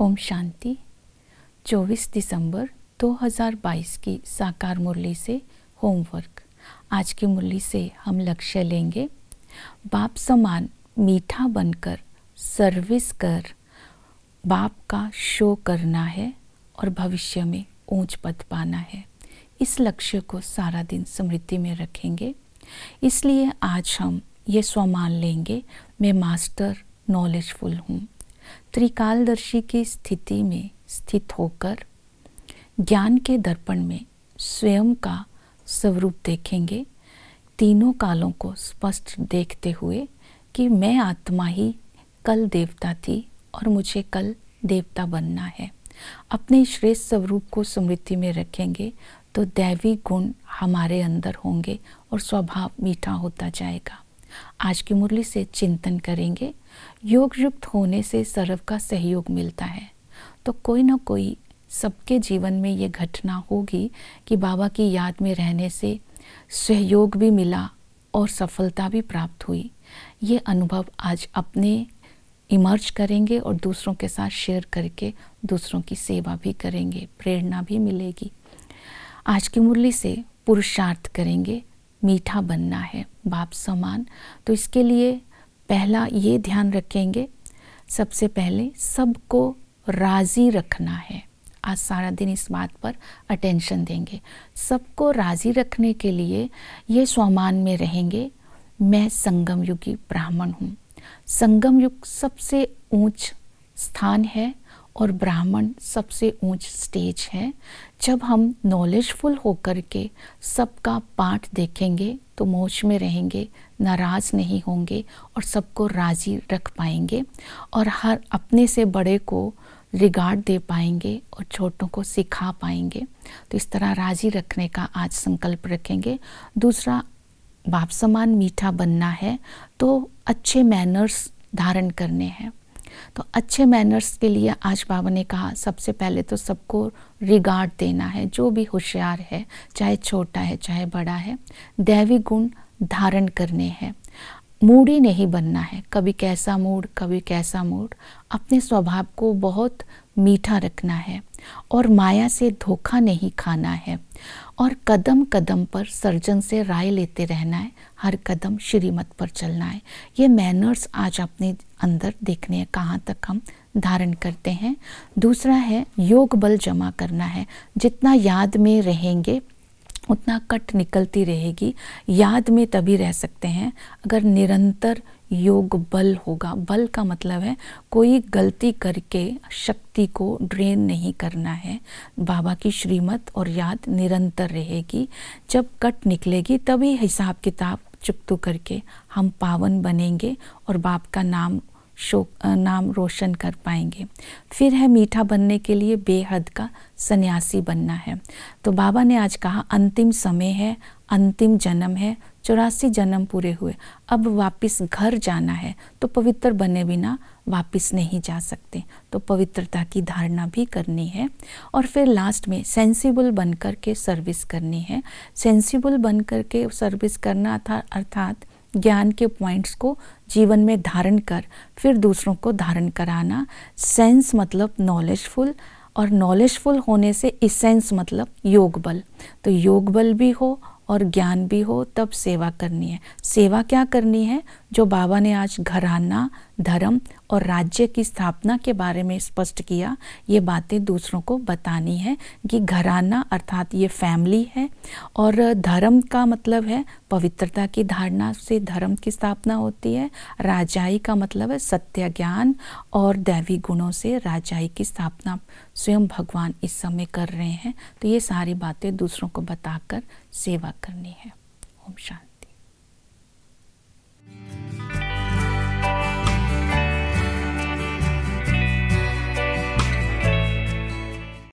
ओम शांति 24 दिसंबर 2022 की साकार मुरली से होमवर्क आज की मुरली से हम लक्ष्य लेंगे बाप समान मीठा बनकर सर्विस कर बाप का शो करना है और भविष्य में ऊंच पद पाना है इस लक्ष्य को सारा दिन समृद्धि में रखेंगे इसलिए आज हम ये स्वमान लेंगे मैं मास्टर नॉलेजफुल हूँ त्रिकालदर्शी की स्थिति में स्थित होकर ज्ञान के दर्पण में स्वयं का स्वरूप देखेंगे तीनों कालों को स्पष्ट देखते हुए कि मैं आत्मा ही कल देवता थी और मुझे कल देवता बनना है अपने श्रेष्ठ स्वरूप को स्मृति में रखेंगे तो दैवी गुण हमारे अंदर होंगे और स्वभाव मीठा होता जाएगा आज की मुरली से चिंतन करेंगे योग युक्त होने से सर्व का सहयोग मिलता है तो कोई ना कोई सबके जीवन में ये घटना होगी कि बाबा की याद में रहने से सहयोग भी मिला और सफलता भी प्राप्त हुई ये अनुभव आज अपने इमर्ज करेंगे और दूसरों के साथ शेयर करके दूसरों की सेवा भी करेंगे प्रेरणा भी मिलेगी आज की मुरली से पुरुषार्थ करेंगे मीठा बनना है बाप समान तो इसके लिए पहला ये ध्यान रखेंगे सबसे पहले सबको राज़ी रखना है आज सारा दिन इस बात पर अटेंशन देंगे सबको राज़ी रखने के लिए ये स्वमान में रहेंगे मैं संगम युगी ब्राह्मण हूँ संगम युग सबसे ऊंच स्थान है और ब्राह्मण सबसे ऊंच स्टेज है जब हम नॉलेजफुल होकर के सबका पाठ देखेंगे तो मोच में रहेंगे नाराज नहीं होंगे और सबको राजी रख पाएंगे और हर अपने से बड़े को रिगार्ड दे पाएंगे और छोटों को सिखा पाएंगे तो इस तरह राजी रखने का आज संकल्प रखेंगे दूसरा बाप समान मीठा बनना है तो अच्छे मैनर्स धारण करने हैं तो अच्छे मैनर्स के लिए आज बाबा ने कहा सबसे पहले तो सबको रिगार्ड देना है जो भी होशियार है चाहे छोटा है चाहे बड़ा है दैवी गुण धारण करने हैं मूड ही नहीं बनना है कभी कैसा मूड कभी कैसा मूड अपने स्वभाव को बहुत मीठा रखना है और माया से धोखा नहीं खाना है और कदम कदम पर सर्जन से राय लेते रहना है हर कदम श्रीमत पर चलना है ये मैनर्स आज अपने अंदर देखने हैं कहाँ तक हम धारण करते हैं दूसरा है योग बल जमा करना है जितना याद में रहेंगे उतना कट निकलती रहेगी याद में तभी रह सकते हैं अगर निरंतर योग बल होगा बल का मतलब है कोई गलती करके शक्ति को ड्रेन नहीं करना है बाबा की श्रीमत और याद निरंतर रहेगी जब कट निकलेगी तभी हिसाब किताब चुपतू करके हम पावन बनेंगे और बाप का नाम शो नाम रोशन कर पाएंगे फिर है मीठा बनने के लिए बेहद का सन्यासी बनना है तो बाबा ने आज कहा अंतिम समय है अंतिम जन्म है चौरासी जन्म पूरे हुए अब वापस घर जाना है तो पवित्र बने बिना वापस नहीं जा सकते तो पवित्रता की धारणा भी करनी है और फिर लास्ट में सेंसिबल बनकर के सर्विस करनी है सेंसिबल बनकर के सर्विस करना था अर्थात ज्ञान के पॉइंट्स को जीवन में धारण कर फिर दूसरों को धारण कराना सेंस मतलब नॉलेजफुल और नॉलेजफुल होने से इसेंस मतलब योग बल तो योग बल भी हो और ज्ञान भी हो तब सेवा करनी है सेवा क्या करनी है जो बाबा ने आज घराना धर्म और राज्य की स्थापना के बारे में स्पष्ट किया ये बातें दूसरों को बतानी है कि घराना अर्थात ये फैमिली है और धर्म का मतलब है पवित्रता की धारणा से धर्म की स्थापना होती है राजाई का मतलब है सत्य ज्ञान और दैवी गुणों से राजाई की स्थापना स्वयं भगवान इस समय कर रहे हैं तो ये सारी बातें दूसरों को बताकर सेवा करनी है ओम शांति